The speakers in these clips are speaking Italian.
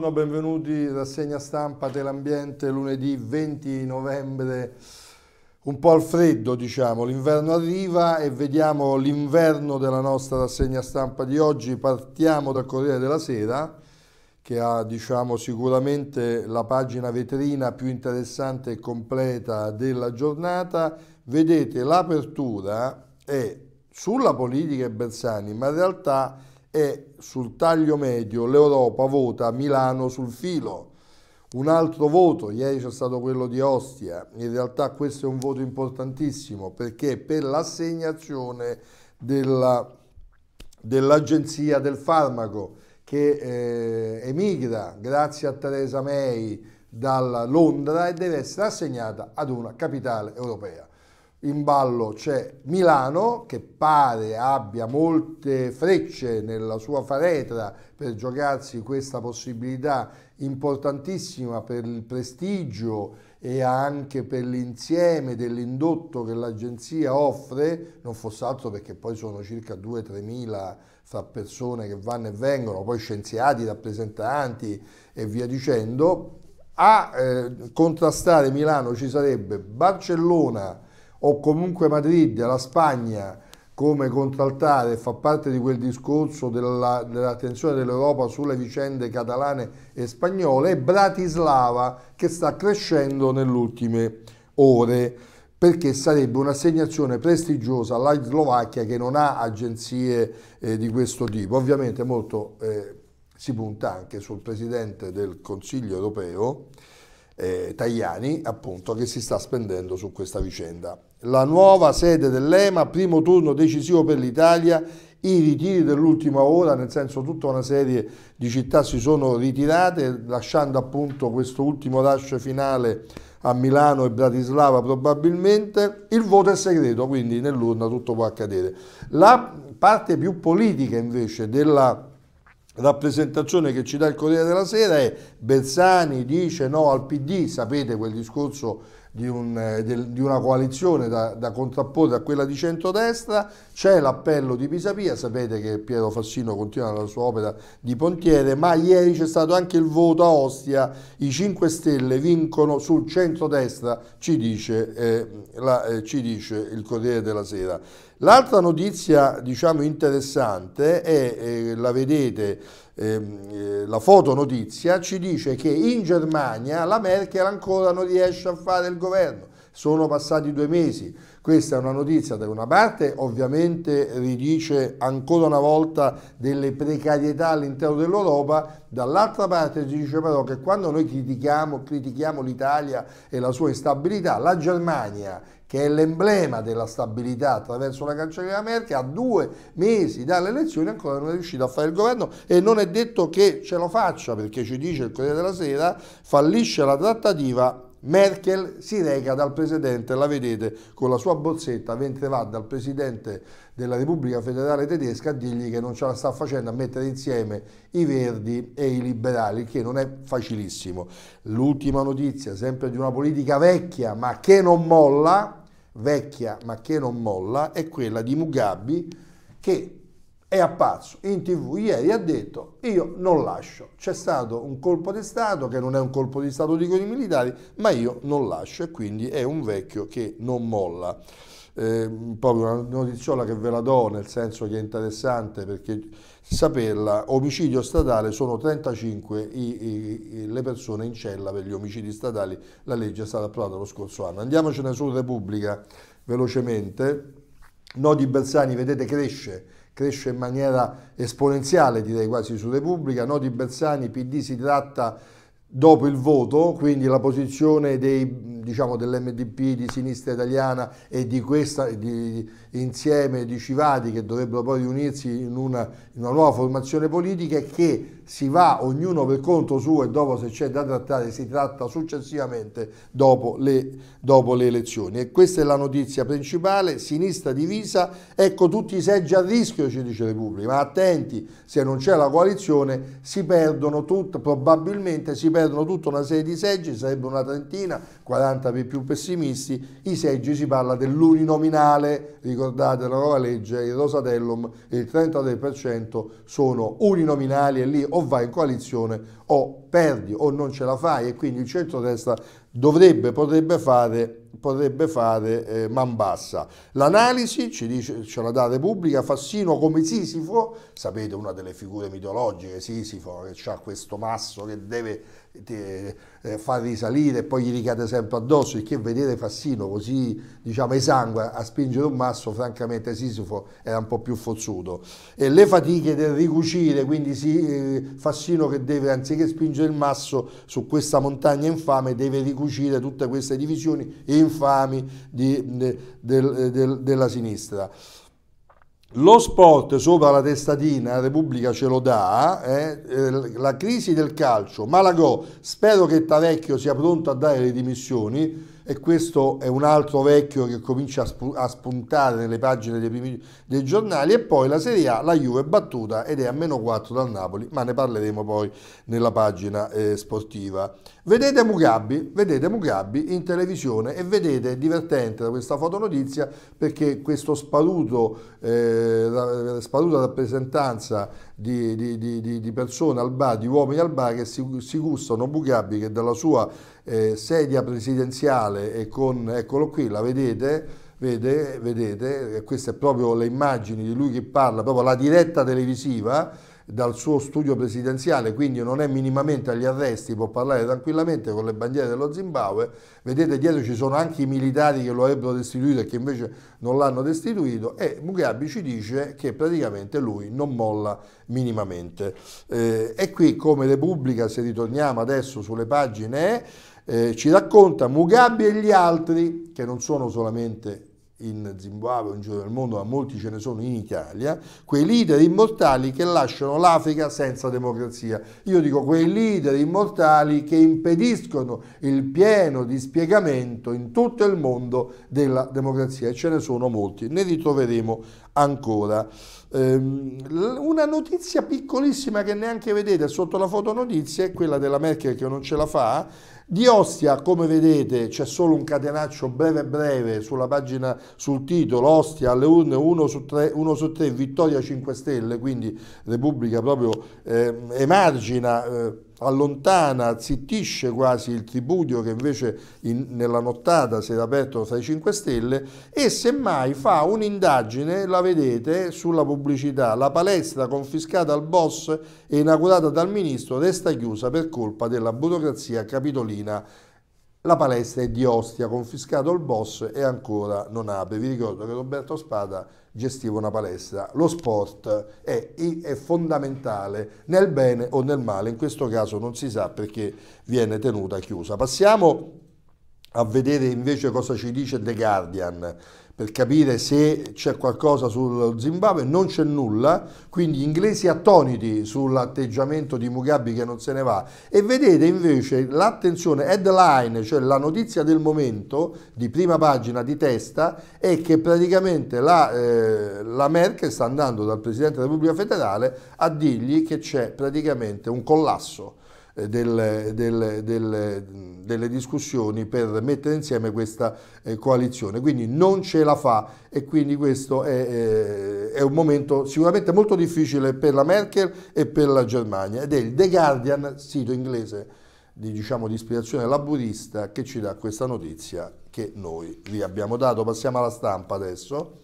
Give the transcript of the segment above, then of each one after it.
Buongiorno, benvenuti rassegna stampa dell'ambiente lunedì 20 novembre. Un po' al freddo, diciamo, l'inverno arriva e vediamo l'inverno della nostra rassegna stampa di oggi. Partiamo dal Corriere della Sera che ha diciamo, sicuramente la pagina vetrina più interessante e completa della giornata. Vedete l'apertura è sulla politica e Bersani, ma in realtà e sul taglio medio l'Europa vota Milano sul filo. Un altro voto, ieri c'è stato quello di Ostia, in realtà questo è un voto importantissimo perché per l'assegnazione dell'Agenzia del Farmaco che eh, emigra grazie a Theresa May da Londra e deve essere assegnata ad una capitale europea in ballo c'è Milano che pare abbia molte frecce nella sua faretra per giocarsi questa possibilità importantissima per il prestigio e anche per l'insieme dell'indotto che l'agenzia offre, non fosse altro perché poi sono circa 2-3 mila fra persone che vanno e vengono, poi scienziati, rappresentanti e via dicendo, a eh, contrastare Milano ci sarebbe Barcellona, o comunque Madrid, la Spagna come contraltare, fa parte di quel discorso della, dell'attenzione dell'Europa sulle vicende catalane e spagnole, e Bratislava che sta crescendo nelle ultime ore perché sarebbe un'assegnazione prestigiosa alla Slovacchia che non ha agenzie eh, di questo tipo. Ovviamente molto eh, si punta anche sul Presidente del Consiglio europeo, eh, Tajani, appunto, che si sta spendendo su questa vicenda la nuova sede dell'EMA, primo turno decisivo per l'Italia, i ritiri dell'ultima ora, nel senso tutta una serie di città si sono ritirate, lasciando appunto questo ultimo rush finale a Milano e Bratislava probabilmente, il voto è segreto, quindi nell'urna tutto può accadere. La parte più politica invece della rappresentazione che ci dà il Corriere della Sera è Bersani dice no al PD, sapete quel discorso di, un, eh, del, di, una coalizione da, da, contrapporre a quella di centrodestra, c'è l'appello di Pisapia, sapete che Piero Fassino continua la sua opera di pontiere, ma ieri c'è stato anche il voto a Ostia, i 5 Stelle vincono sul centrodestra, ci dice, eh, la, eh, ci dice il Corriere della Sera. L'altra notizia diciamo, interessante è, eh, la vedete, ehm, eh, la fotonotizia ci dice che in Germania la Merkel ancora non riesce a fare il governo. Sono passati due mesi. Questa è una notizia da una parte, ovviamente ridice ancora una volta delle precarietà all'interno dell'Europa, dall'altra parte si dice però che quando noi critichiamo, critichiamo l'Italia e la sua instabilità, la Germania che è l'emblema della stabilità attraverso la cancelliera Merkel, a due mesi dalle elezioni ancora non è riuscito a fare il governo e non è detto che ce lo faccia perché ci dice il Corriere della Sera fallisce la trattativa Merkel si reca dal presidente, la vedete con la sua bozzetta, mentre va dal presidente della Repubblica Federale Tedesca a dirgli che non ce la sta facendo a mettere insieme i verdi e i liberali, che non è facilissimo. L'ultima notizia, sempre di una politica vecchia ma che non molla, vecchia ma che non molla è quella di Mugabe che è apparso in tv ieri ha detto io non lascio, c'è stato un colpo di Stato che non è un colpo di Stato dicono i militari ma io non lascio e quindi è un vecchio che non molla eh, poi una notiziola che ve la do, nel senso che è interessante perché saperla, omicidio statale sono 35 i, i, i, le persone in cella per gli omicidi statali, la legge è stata approvata lo scorso anno. Andiamocene su Repubblica velocemente, Nodi Bersani vedete cresce, cresce in maniera esponenziale direi quasi su Repubblica, Nodi Bersani PD si tratta dopo il voto, quindi la posizione dei, diciamo, dell'MDP di sinistra italiana e di questa, di, insieme di civati che dovrebbero poi riunirsi in una, in una nuova formazione politica e che si va ognuno per conto suo e dopo se c'è da trattare si tratta successivamente dopo le, dopo le elezioni. E questa è la notizia principale, sinistra divisa, ecco tutti i seggi a rischio ci dice Repubblica, ma attenti, se non c'è la coalizione si perdono tutti, probabilmente si perdono tutta una serie di seggi, sarebbe una trentina, 40 per più pessimisti, i seggi si parla dell'uninominale, ricordate ricordate la nuova legge, il Rosatellum, il 33% sono uninominali e lì o vai in coalizione o perdi o non ce la fai e quindi il centrodestra dovrebbe, potrebbe fare, potrebbe fare eh, man bassa. L'analisi, ci dice, ce la dà Repubblica, Fassino come Sisifo, sapete una delle figure mitologiche, Sisifo che ha questo masso che deve eh, far risalire e poi gli ricade sempre addosso perché vedere Fassino così diciamo esangue a spingere un masso francamente Sisifo era un po' più forzuto e le fatiche del ricucire quindi sì, eh, Fassino che deve anziché spingere il masso su questa montagna infame deve ricucire tutte queste divisioni infami di, de, de, eh, de, della sinistra lo sport sopra la testatina, la Repubblica ce lo dà, eh? eh? la crisi del calcio, Malagò, spero che Tavecchio sia pronto a dare le dimissioni e questo è un altro vecchio che comincia a, sp a spuntare nelle pagine dei, primi, dei, giornali e poi la Serie A, la Juve è battuta ed è a meno 4 dal Napoli, ma ne parleremo poi nella pagina eh, sportiva. Vedete Mugabi, vedete Mugabi in televisione e vedete, è divertente questa fotonotizia perché questo sparuto, eh, sparuta rappresentanza di, di, di, di, persone al bar, di uomini al bar che si, si gustano Mugabi che dalla sua eh, sedia presidenziale e con, eccolo qui, la vedete, Vede, vedete, queste sono proprio le immagini di lui che parla, proprio la diretta televisiva, dal suo studio presidenziale, quindi non è minimamente agli arresti, può parlare tranquillamente con le bandiere dello Zimbabwe. Vedete dietro ci sono anche i militari che lo avrebbero destituito e che invece non l'hanno destituito e Mugabe ci dice che praticamente lui non molla minimamente. Eh, e qui come Repubblica, se ritorniamo adesso sulle pagine, eh, ci racconta Mugabe e gli altri, che non sono solamente in Zimbabwe in giro del mondo, ma molti ce ne sono in Italia, quei leader immortali che lasciano l'Africa senza democrazia. Io dico quei leader immortali che impediscono il pieno dispiegamento in tutto il mondo della democrazia e ce ne sono molti. Ne ritroveremo ancora. Ehm, una notizia piccolissima che neanche vedete sotto la fotonotizia è quella della Merkel che non ce la fa. Di Ostia, come vedete, c'è solo un catenaccio breve breve sulla pagina, sul titolo Ostia alle urne 1 su 3, 1 su 3 vittoria 5 Stelle, quindi Repubblica proprio eh, emargina. Eh, allontana, zittisce quasi il tripudio che invece in, nella nottata si era aperto tra i 5 Stelle e semmai fa un'indagine, la vedete, sulla pubblicità. La palestra confiscata al boss e inaugurata dal ministro resta chiusa per colpa della burocrazia capitolina la palestra è di Ostia, confiscato il boss e ancora non apre. Vi ricordo che Roberto Spada gestiva una palestra. Lo sport è, è, fondamentale nel bene o nel male, in questo caso non si sa perché viene tenuta chiusa. Passiamo a vedere invece cosa ci dice The Guardian per capire se c'è qualcosa sul Zimbabwe, non c'è nulla, quindi inglesi attoniti sull'atteggiamento di Mugabe che non se ne va. E vedete invece l'attenzione, headline, cioè la notizia del momento, di prima pagina, di testa, è che praticamente la, eh, la Merkel sta andando dal Presidente della Repubblica Federale a dirgli che c'è praticamente un collasso eh, del, del, del, delle discussioni per mettere insieme questa eh, coalizione. Quindi non ce la fa e quindi questo è, eh, è, un momento sicuramente molto difficile per la Merkel e per la Germania ed è il The Guardian, sito inglese di, diciamo, di ispirazione laburista, che ci dà questa notizia che noi vi abbiamo dato. Passiamo alla stampa adesso.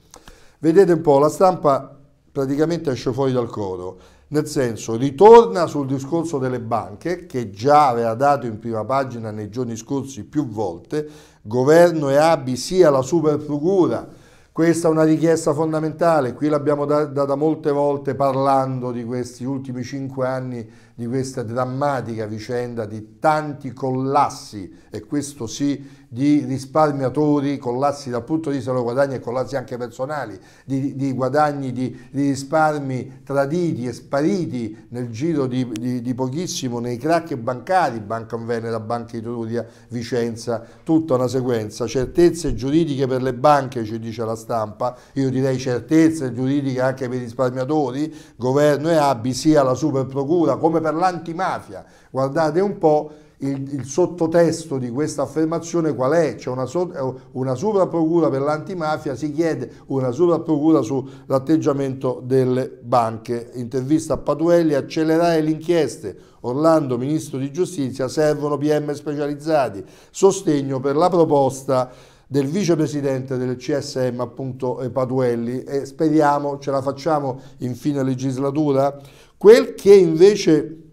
Vedete un po', la stampa praticamente esce fuori dal coro nel senso, ritorna sul discorso delle banche, che già aveva dato in prima pagina nei giorni scorsi più volte, governo e ABI sia la super procura, questa è una richiesta fondamentale, qui l'abbiamo data molte volte parlando di questi ultimi cinque anni, di questa drammatica vicenda di tanti collassi, e questo sì di risparmiatori, collassi dal punto di vista dei guadagni e collassi anche personali, di, di guadagni, di, di, risparmi traditi e spariti nel giro di, di pochissimo nei crack bancari, Banca Venera, Banca Etruria, Vicenza, tutta una sequenza, certezze giuridiche per le banche, ci dice la stampa, io direi certezze giuridiche anche per i risparmiatori, governo e ABI sia la super procura come per l'antimafia, guardate un po' il, il, sottotesto di questa affermazione qual è? C'è una, eh, una supraprocura per l'antimafia, si chiede una supraprocura sull'atteggiamento delle banche. Intervista a Patuelli, accelerare le inchieste, Orlando Ministro di Giustizia, servono PM specializzati, sostegno per la proposta del vicepresidente del CSM appunto eh, Patuelli e speriamo ce la facciamo in fine legislatura. Quel che invece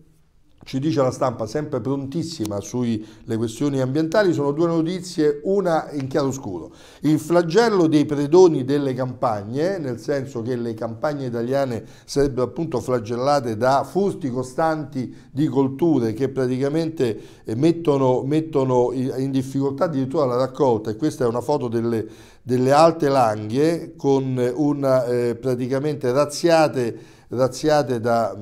ci dice la stampa, sempre prontissima sulle questioni ambientali, sono due notizie, una in chiaroscuro. Il flagello dei predoni delle campagne, nel senso che le campagne italiane sarebbero appunto flagellate da furti costanti di colture che praticamente eh, mettono, mettono in difficoltà addirittura la raccolta e questa è una foto delle, delle alte langhe con eh, una, eh, praticamente razziate, razziate da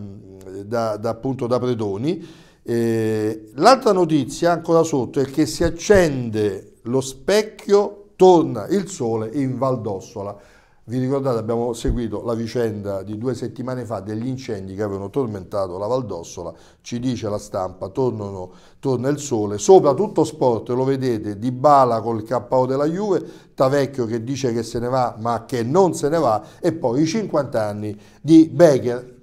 da, da, appunto, da Predoni. Eh, l'altra notizia ancora sotto è che si accende lo specchio, torna il sole in Valdossola. Vi ricordate abbiamo seguito la vicenda di due settimane fa degli incendi che avevano tormentato la Valdossola. ci dice la stampa, tornano, torna il sole, sopra tutto sport, lo vedete, Di Bala col KO della Juve, Tavecchio che dice che se ne va ma che non se ne va e poi i 50 anni di Becker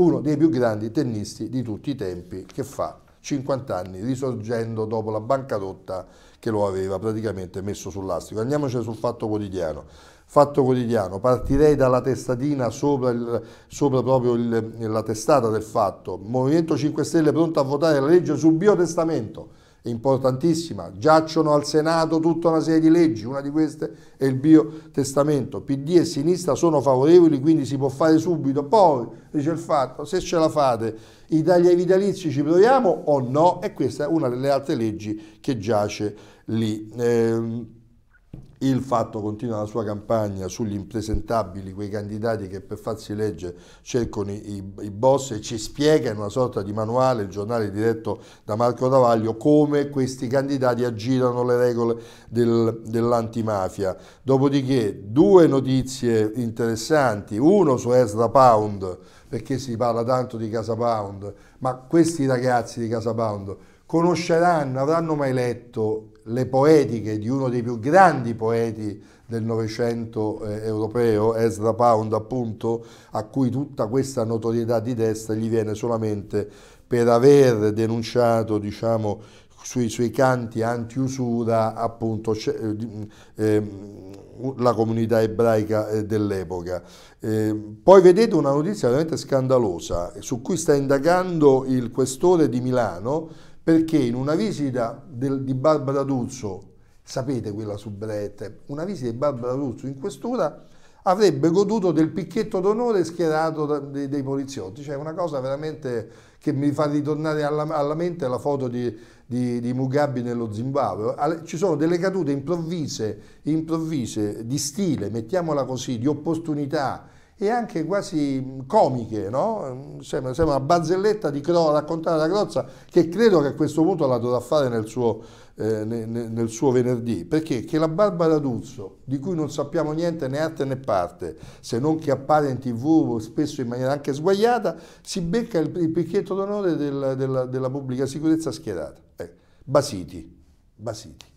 uno dei più grandi tennisti di tutti i tempi che fa 50 anni, risorgendo dopo la bancarotta che lo aveva praticamente messo sull'astico. Andiamoci sul fatto quotidiano. Fatto quotidiano, partirei dalla testatina sopra, il, sopra proprio il, la testata del fatto. Movimento 5 Stelle pronto a votare la legge sul biotestamento importantissima, giacciono al Senato tutta una serie di leggi, una di queste è il biotestamento, PD e sinistra sono favorevoli quindi si può fare subito, poi dice il fatto, se ce la fate i tagli ai vitalizi ci proviamo o no e questa è una delle altre leggi che giace lì. Eh, il fatto continua la sua campagna sugli impresentabili, quei candidati che per farsi legge cercano i, i boss e ci spiega in una sorta di manuale, il giornale diretto da Marco Travaglio, come questi candidati aggirano le regole del, dell'antimafia. Dopodiché due notizie interessanti, uno su Ezra Pound, perché si parla tanto di Casa Pound, ma questi ragazzi di Casa Pound conosceranno, avranno mai letto le poetiche di uno dei più grandi poeti del Novecento eh, europeo, Ezra Pound appunto, a cui tutta questa notorietà di destra gli viene solamente per aver denunciato diciamo, sui suoi canti anti-usura appunto eh, ehm, la comunità ebraica eh, dell'epoca. Eh, poi vedete una notizia veramente scandalosa su cui sta indagando il questore di Milano perché in una visita del, di Barbara D'Urso, sapete quella su Brett, una visita di Barbara D'Urso in questura avrebbe goduto del picchetto d'onore schierato da, dei, dei, poliziotti, cioè una cosa veramente che mi fa ritornare alla, alla mente la foto di, di, di, Mugabe nello Zimbabwe. Ci sono delle cadute improvvise, improvvise di stile, mettiamola così, di opportunità, e anche quasi mm, comiche, no? Mm, sembra, sembra, una barzelletta di Cro, raccontare la Crozza che credo che a questo punto la dovrà fare nel suo, eh, nel, nel suo, venerdì, perché che la Barbara D'Urso, di cui non sappiamo niente né arte né parte, se non che appare in tv spesso in maniera anche sguaiata, si becca il, il picchetto d'onore della, della, della, pubblica sicurezza schierata. Eh, Basiti, Basiti.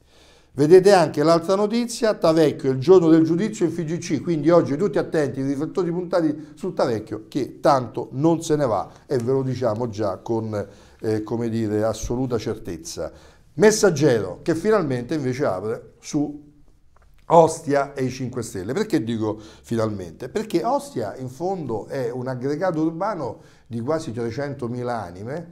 Vedete anche l'altra notizia, Tavecchio, il giorno del giudizio in FGC, quindi oggi tutti attenti, i riflettori puntati su Tavecchio, che tanto non se ne va e ve lo diciamo già con eh, dire, assoluta certezza. Messaggero, che finalmente invece apre su Ostia e i 5 Stelle. Perché dico finalmente? Perché Ostia in fondo è un aggregato urbano di quasi 300.000 anime,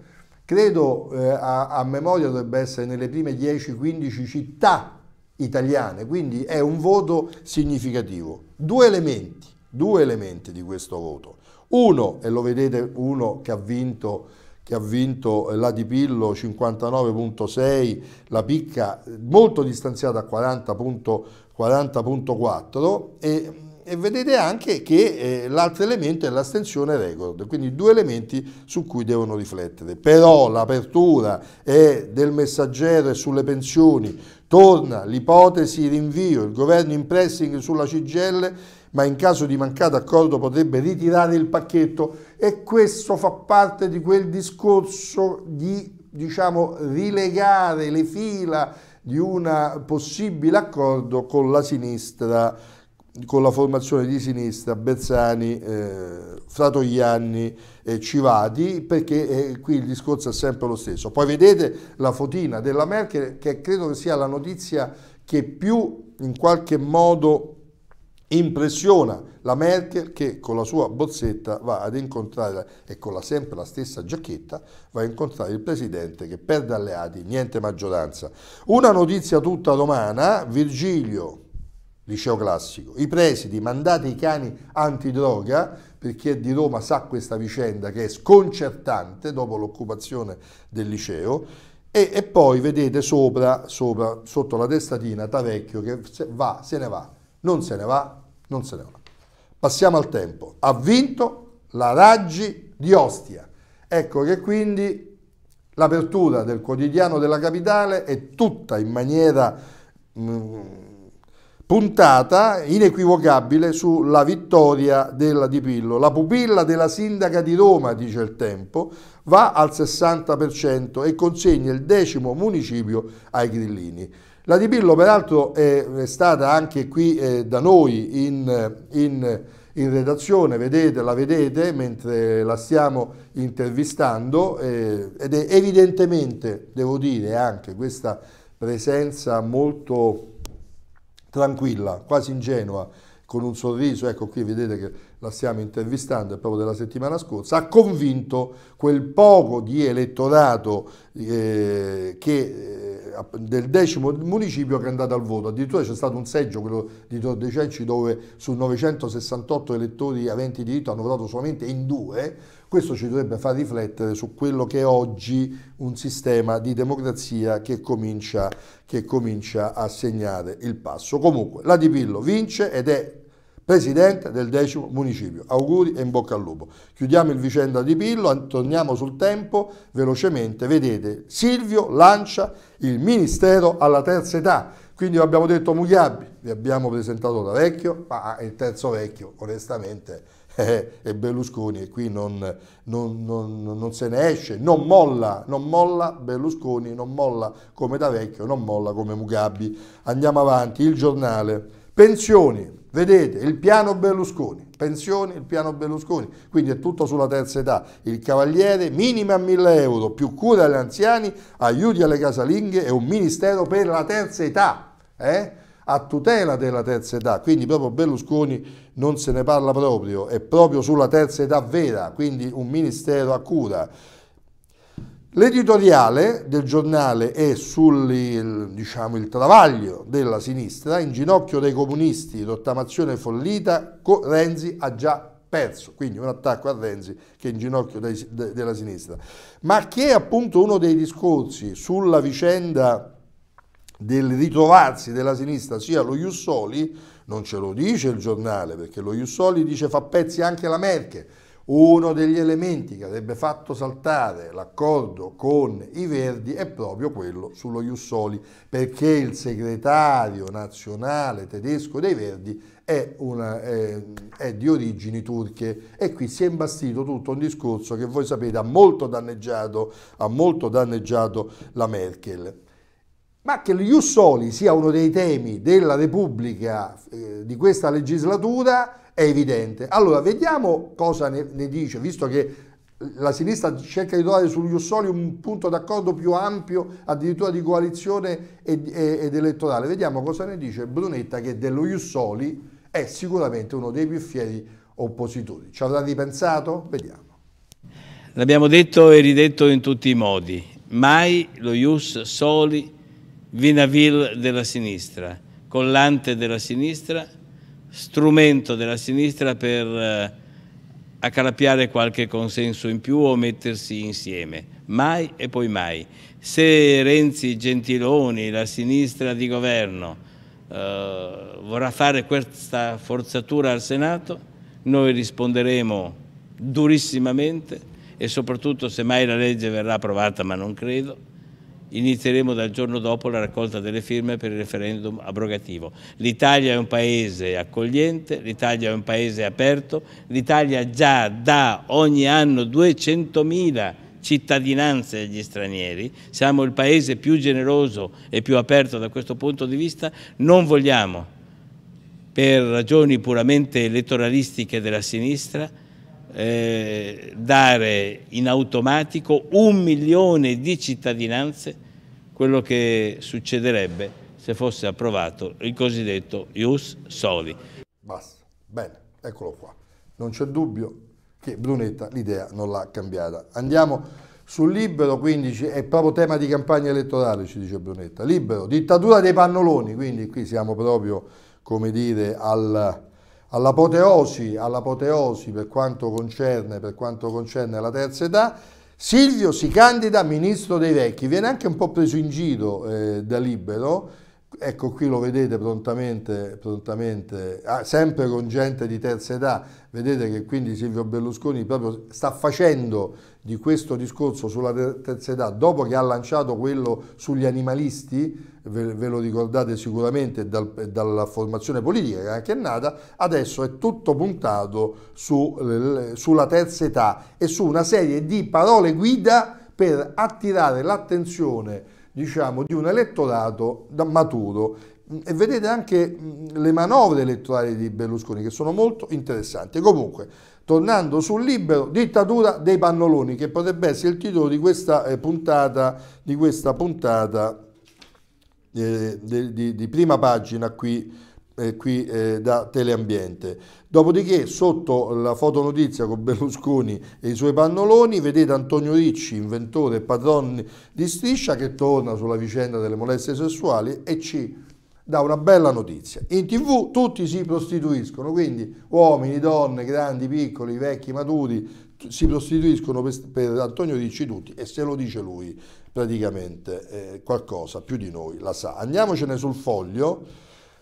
credo eh, a, a, memoria dovrebbe essere nelle prime 10-15 città italiane, quindi è un voto significativo. Due elementi, due elementi di questo voto. Uno, e lo vedete, uno che ha vinto, che ha vinto eh, la Di Pillo 59.6, la Picca eh, molto distanziata a 40.4 40 e e vedete anche che eh, l'altro elemento è l'astensione record, quindi due elementi su cui devono riflettere. Però l'apertura del messaggero e sulle pensioni, torna l'ipotesi rinvio, il governo in pressing sulla CGL ma in caso di mancato accordo potrebbe ritirare il pacchetto e questo fa parte di quel discorso di diciamo, rilegare le fila di un possibile accordo con la sinistra con la formazione di sinistra Bersani, eh, Fratoianni e Civati, perché eh, qui il discorso è sempre lo stesso. Poi vedete la fotina della Merkel, che credo che sia la notizia che più in qualche modo impressiona la Merkel che con la sua bozzetta va ad incontrare e con la sempre la stessa giacchetta va a incontrare il presidente che perde alleati, niente maggioranza. Una notizia tutta romana, Virgilio liceo classico. I presidi mandate i cani antidroga, per chi è di Roma sa questa vicenda che è sconcertante dopo l'occupazione del liceo, e, e poi vedete sopra, sopra, sotto la testatina Tavecchio che se va, se ne va, non se ne va, non se ne va. Passiamo al tempo. Ha vinto la Raggi di Ostia. Ecco che quindi l'apertura del quotidiano della capitale è tutta in maniera... Mh, mm, puntata inequivocabile sulla vittoria della Di Pillo. La pupilla della sindaca di Roma, dice il tempo, va al 60% e consegna il decimo municipio ai grillini. La Di Pillo peraltro è stata anche qui eh, da noi in, in, in, redazione, vedete, la vedete mentre la stiamo intervistando eh, ed è evidentemente, devo dire, anche questa presenza molto tranquilla, quasi ingenua, con un sorriso, ecco qui vedete che la stiamo intervistando, è proprio della settimana scorsa, ha convinto quel poco di elettorato eh, che eh, del decimo municipio che è andato al voto. Addirittura c'è stato un seggio, quello di Tor De Cenci, dove su 968 elettori aventi diritto hanno votato solamente in due. Questo ci dovrebbe far riflettere su quello che è oggi un sistema di democrazia che comincia, che comincia a segnare il passo. Comunque, la Di Pillo vince ed è presidente del decimo municipio. Auguri e in bocca al lupo. Chiudiamo il vicenda di Pillo, torniamo sul tempo velocemente. Vedete, Silvio lancia il ministero alla terza età. Quindi abbiamo detto Mugliabbi, vi abbiamo presentato da vecchio, ma il terzo vecchio onestamente eh, è Berlusconi e qui non, non, non, non, se ne esce, non molla, non molla Berlusconi, non molla come da vecchio, non molla come Mugabi. Andiamo avanti, il giornale. Pensioni, vedete, il piano Berlusconi, pensioni, il piano Berlusconi, quindi è tutto sulla terza età. Il cavaliere minima a 1000 euro, più cura agli anziani, aiuti alle casalinghe e un ministero per la terza età, eh? a tutela della terza età. Quindi proprio Berlusconi non se ne parla proprio, è proprio sulla terza età vera, quindi un ministero a cura L'editoriale del giornale è sul diciamo, il travaglio della sinistra, in ginocchio dei comunisti, rottamazione follita, Renzi ha già perso, quindi un attacco a Renzi che è in ginocchio dei, de, della sinistra, ma che è appunto uno dei discorsi sulla vicenda del ritrovarsi della sinistra sia lo Jussoli, non ce lo dice il giornale, perché lo Jussoli dice fa pezzi anche la Merkel, uno degli elementi che avrebbe fatto saltare l'accordo con i Verdi è proprio quello sullo Jussoli, perché il segretario nazionale tedesco dei Verdi è, una, è, eh, è di origini turche e qui si è imbastito tutto un discorso che voi sapete ha molto danneggiato, ha molto danneggiato la Merkel ma che lo Ius Soli sia uno dei temi della Repubblica eh, di questa legislatura è evidente. Allora, vediamo cosa ne, ne dice, visto che la sinistra cerca di trovare sugli Ius un punto d'accordo più ampio, addirittura di coalizione ed, ed, elettorale. Vediamo cosa ne dice Brunetta, che dello Ius è sicuramente uno dei più fieri oppositori. Ci avrà ripensato? Vediamo. L'abbiamo detto e ridetto in tutti i modi. Mai lo Ius Soli Vinaville della sinistra, collante della sinistra, strumento della sinistra per eh, accalappiare qualche consenso in più o mettersi insieme. Mai e poi mai. Se Renzi, Gentiloni, la sinistra di governo eh, vorrà fare questa forzatura al Senato, noi risponderemo durissimamente e soprattutto se mai la legge verrà approvata, ma non credo, Inizieremo dal giorno dopo la raccolta delle firme per il referendum abrogativo. L'Italia è un paese accogliente, l'Italia è un paese aperto, l'Italia già dà ogni anno 200.000 cittadinanze agli stranieri, siamo il paese più generoso e più aperto da questo punto di vista, non vogliamo per ragioni puramente elettoralistiche della sinistra eh, dare in automatico un milione di cittadinanze, quello che succederebbe se fosse approvato il cosiddetto Ius Soli. Basta, bene, eccolo qua. Non c'è dubbio che Brunetta l'idea non l'ha cambiata. Andiamo sul libero, quindi è proprio tema di campagna elettorale, ci dice Brunetta. Libero, dittatura dei pannoloni, quindi qui siamo proprio, come dire, al all'apoteosi, all'apoteosi per, quanto concerne, per quanto concerne la terza età, Silvio si candida ministro dei vecchi, viene anche un po' preso in giro eh, da Libero, Ecco qui lo vedete prontamente, prontamente ah, sempre con gente di terza età, vedete che quindi Silvio Berlusconi proprio sta facendo di questo discorso sulla terza età, dopo che ha lanciato quello sugli animalisti, ve, ve lo ricordate sicuramente dal, dalla formazione politica che è nata, adesso è tutto puntato su, sulla terza età e su una serie di parole guida per attirare l'attenzione diciamo, di un elettorato maturo. E vedete anche le manovre elettorali di Berlusconi che sono molto interessanti. Comunque, tornando sul libero, dittatura dei pannoloni, che potrebbe essere il titolo di questa eh, puntata, di, questa puntata, eh, di, di, di prima pagina qui eh, qui eh, da Teleambiente. Dopodiché sotto la fotonotizia con Berlusconi e i suoi pannoloni vedete Antonio Ricci, inventore e padrone di Striscia, che torna sulla vicenda delle molestie sessuali e ci dà una bella notizia. In tv tutti si prostituiscono, quindi uomini, donne, grandi, piccoli, vecchi, maturi, si prostituiscono per, per Antonio Ricci tutti e se lo dice lui praticamente eh, qualcosa più di noi la sa. Andiamocene sul foglio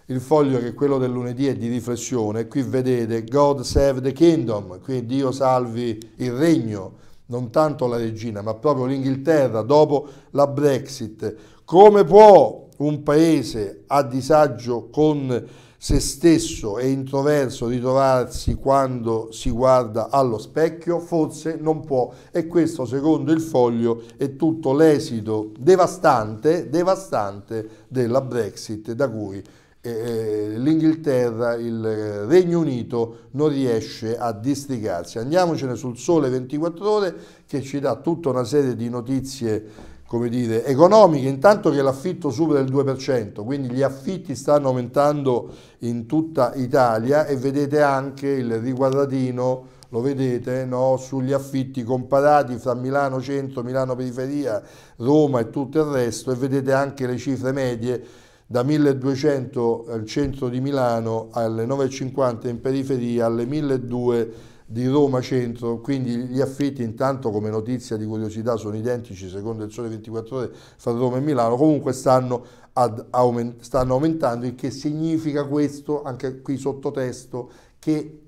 il foglio che è quello del lunedì è di riflessione, qui vedete God save the kingdom, quindi Dio salvi il regno, non tanto la regina, ma proprio l'Inghilterra dopo la Brexit. Come può un paese a disagio con se stesso e introverso ritrovarsi quando si guarda allo specchio? Forse non può. E questo, secondo il foglio, è tutto l'esito devastante, devastante della Brexit da cui eh, eh, l'Inghilterra, il Regno Unito non riesce a districarsi. Andiamocene sul sole 24 ore che ci dà tutta una serie di notizie come dire, economiche, intanto che l'affitto supera il 2%, quindi gli affitti stanno aumentando in tutta Italia e vedete anche il riguardatino, lo vedete, no? sugli affitti comparati fra Milano Centro, Milano Periferia, Roma e tutto il resto e vedete anche le cifre medie da 1200 al centro di Milano alle 950 in periferia alle 1200 di Roma centro, quindi gli affitti intanto come notizia di curiosità sono identici secondo il Sole 24 Ore fra Roma e Milano, comunque stanno, aument stanno aumentando il che significa questo, anche qui sottotesto, che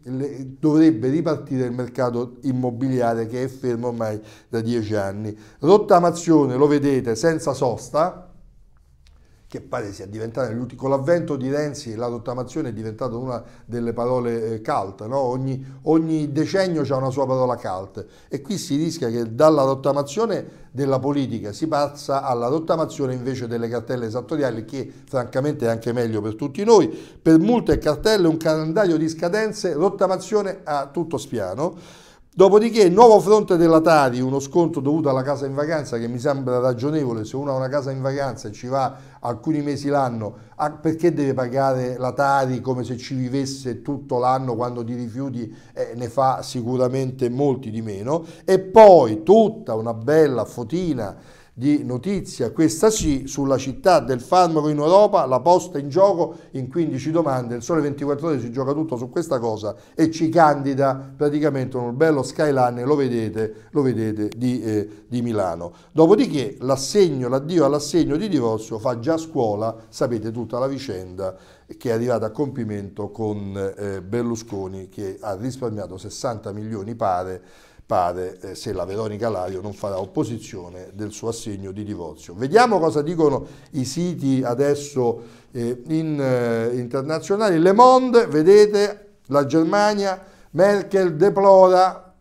dovrebbe ripartire il mercato immobiliare che è fermo ormai da dieci anni. Rottamazione, lo vedete, senza sosta, che pare sia diventata, con l'avvento di Renzi la rottamazione è diventata una delle parole eh, cult, no? ogni, ogni, decennio c'è una sua parola cult e qui si rischia che dalla rottamazione della politica si passa alla rottamazione invece delle cartelle esattoriali che francamente è anche meglio per tutti noi, per multe e cartelle un calendario di scadenze, rottamazione a tutto spiano. Dopodiché, nuovo fronte della Tari, uno sconto dovuto alla casa in vacanza che mi sembra ragionevole, se uno ha una casa in vacanza e ci va alcuni mesi l'anno, ah, perché deve pagare la Tari come se ci vivesse tutto l'anno quando di rifiuti eh, ne fa sicuramente molti di meno e poi tutta una bella fotina di notizia, questa sì, sulla città del farmaco in Europa, la posta in gioco in 15 domande, il sole 24 ore si gioca tutto su questa cosa e ci candida praticamente un bello skyline, lo vedete, lo vedete di, eh, di Milano. Dopodiché l'assegno, l'addio all'assegno di divorzio fa già scuola, sapete tutta la vicenda che è arrivata a compimento con eh, Berlusconi che ha risparmiato 60 milioni pare pare eh, se la Veronica Lario non farà opposizione del suo assegno di divorzio. Vediamo cosa dicono i siti adesso eh, in, eh, internazionali. Le Monde, vedete, la Germania, Merkel deplora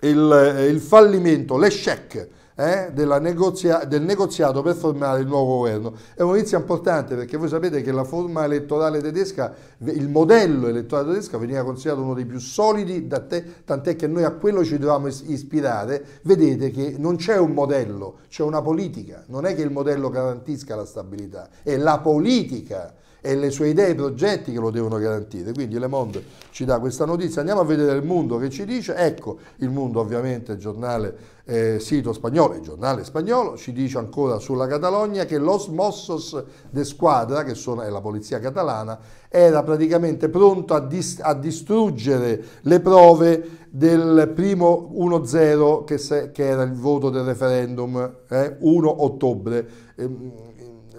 il, eh, il fallimento, l'échec eh, negozia del negoziato per formare il nuovo governo. È una notizia importante perché voi sapete che la forma elettorale tedesca, il modello elettorale tedesco veniva considerato uno dei più solidi, tant'è che noi a quello ci dovevamo ispirare. Vedete che non c'è un modello, c'è una politica. Non è che il modello garantisca la stabilità, è la politica e le sue idee e i progetti che lo devono garantire. Quindi Le Monde ci dà questa notizia. Andiamo a vedere il mondo che ci dice. Ecco il mondo ovviamente, il giornale eh, sito spagnolo, il giornale spagnolo, ci dice ancora sulla Catalogna che los Mossos de Squadra, che sono, è la polizia catalana, era praticamente pronto a, dis, a distruggere le prove del primo 1-0 che, che, era il voto del referendum eh, 1 ottobre. Eh,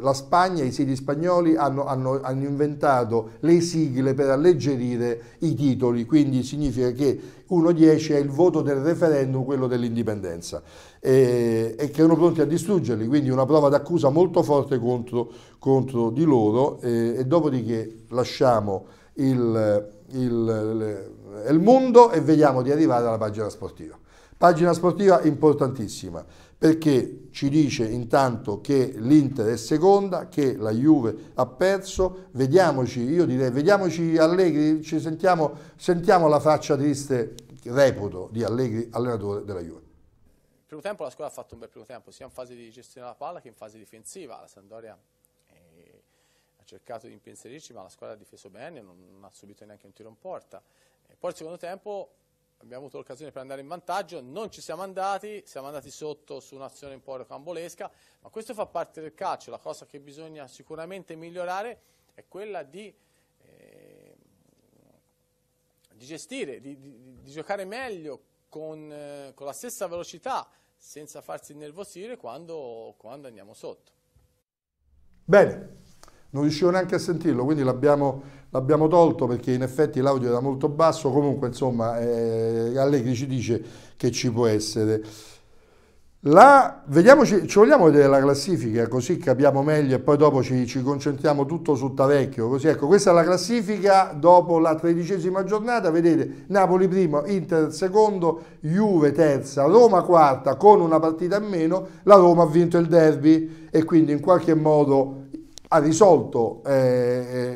la Spagna, i siti spagnoli hanno, hanno, hanno, inventato le sigle per alleggerire i titoli, quindi significa che 1-10 è il voto del referendum, quello dell'indipendenza, e, e, che erano pronti a distruggerli, quindi una prova d'accusa molto forte contro, contro di loro e, e dopodiché lasciamo il, il, il mondo e vediamo di arrivare alla pagina sportiva. Pagina sportiva importantissima perché ci dice intanto che l'Inter è seconda, che la Juve ha perso, vediamoci, io direi, vediamoci allegri, ci sentiamo, sentiamo la faccia triste, reputo, di Allegri, allenatore della Juve. Il primo tempo la squadra ha fatto un bel primo tempo, sia in fase di gestione della palla che in fase difensiva, la Sandoria eh, ha cercato di impensierirci ma la squadra ha difeso bene, non, non ha subito neanche un tiro in porta. E poi il secondo tempo abbiamo avuto l'occasione per andare in vantaggio, non ci siamo andati, siamo andati sotto su un'azione un po' rocambolesca, ma questo fa parte del calcio, la cosa che bisogna sicuramente migliorare è quella di, eh, di gestire, di, di, di, giocare meglio con, eh, con, la stessa velocità, senza farsi innervosire quando, quando andiamo sotto. Bene non riuscivo neanche a sentirlo, quindi l'abbiamo, tolto perché in effetti l'audio era molto basso, comunque insomma eh, Allegri ci dice che ci può essere. La, vediamoci, ci vogliamo vedere la classifica così capiamo meglio e poi dopo ci, ci concentriamo tutto su Tavecchio. Così, ecco, questa è la classifica dopo la tredicesima giornata, vedete Napoli primo, Inter secondo, Juve terza, Roma quarta con una partita in meno, la Roma ha vinto il derby e quindi in qualche modo ha risolto eh,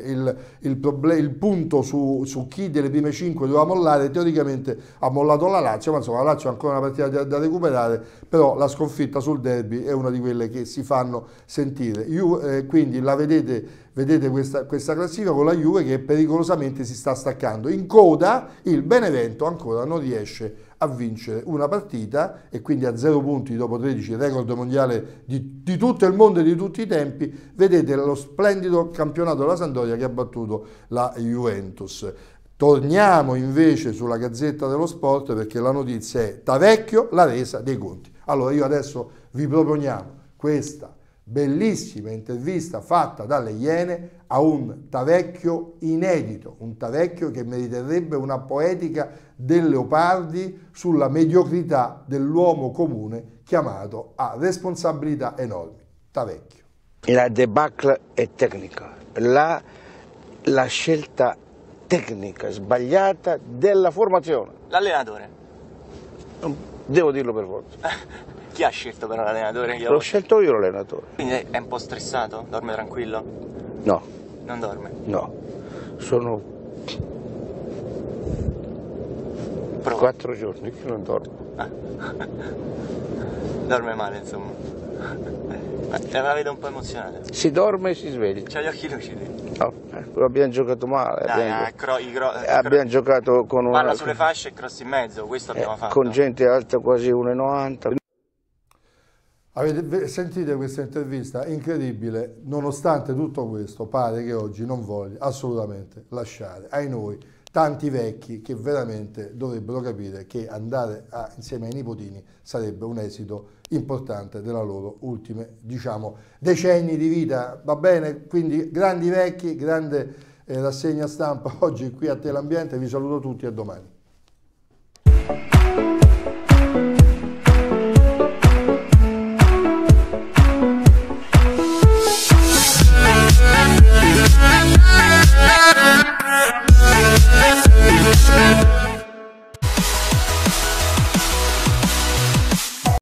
eh il, il, il, punto su, su, chi delle prime 5 doveva mollare, teoricamente ha mollato la Lazio, ma insomma la Lazio ha ancora una partita da, da, recuperare, però la sconfitta sul derby è una di quelle che si fanno sentire. Ju, eh, quindi la vedete, vedete questa, questa, classifica con la Juve che pericolosamente si sta staccando. In coda il Benevento ancora non riesce a vincere una partita e quindi a 0 punti dopo 13, record mondiale di, di, tutto il mondo e di tutti i tempi, vedete lo splendido campionato della Sandoria che ha battuto la Juventus. Torniamo invece sulla Gazzetta dello Sport perché la notizia è Tavecchio la resa dei conti. Allora io adesso vi proponiamo questa bellissima intervista fatta dalle Iene a un Tavecchio inedito, un Tavecchio che meriterebbe una poetica del Leopardi sulla mediocrità dell'uomo comune chiamato a responsabilità enormi. Tavecchio. La debacle è tecnica, la, la scelta tecnica sbagliata della formazione. L'allenatore. Devo dirlo per forza. Chi ha scelto però l'allenatore? L'ho scelto io l'allenatore. Quindi è un po' stressato? Dorme tranquillo? No. Non dorme? No. Sono Pro. quattro giorni che non dormo. Ah. dorme male, insomma. Te la vedo un po' emozionata. Si dorme e si sveglia. C'ha gli occhi lucidi. No, oh, eh, abbiamo giocato male. Dai, abbiamo, cro, cro, eh, abbiamo giocato con Parla una. Parla sulle fasce e cross in mezzo, questo abbiamo eh, fatto. Con gente alta quasi 1,90. Avete sentito questa intervista? Incredibile, nonostante tutto questo pare che oggi non voglia assolutamente lasciare ai noi tanti vecchi che veramente dovrebbero capire che andare a, insieme ai nipotini sarebbe un esito importante della loro ultime, diciamo, decenni di vita, va bene? Quindi grandi vecchi, grande eh, rassegna stampa oggi qui a Telambiente, vi saluto tutti e a domani. Christmas.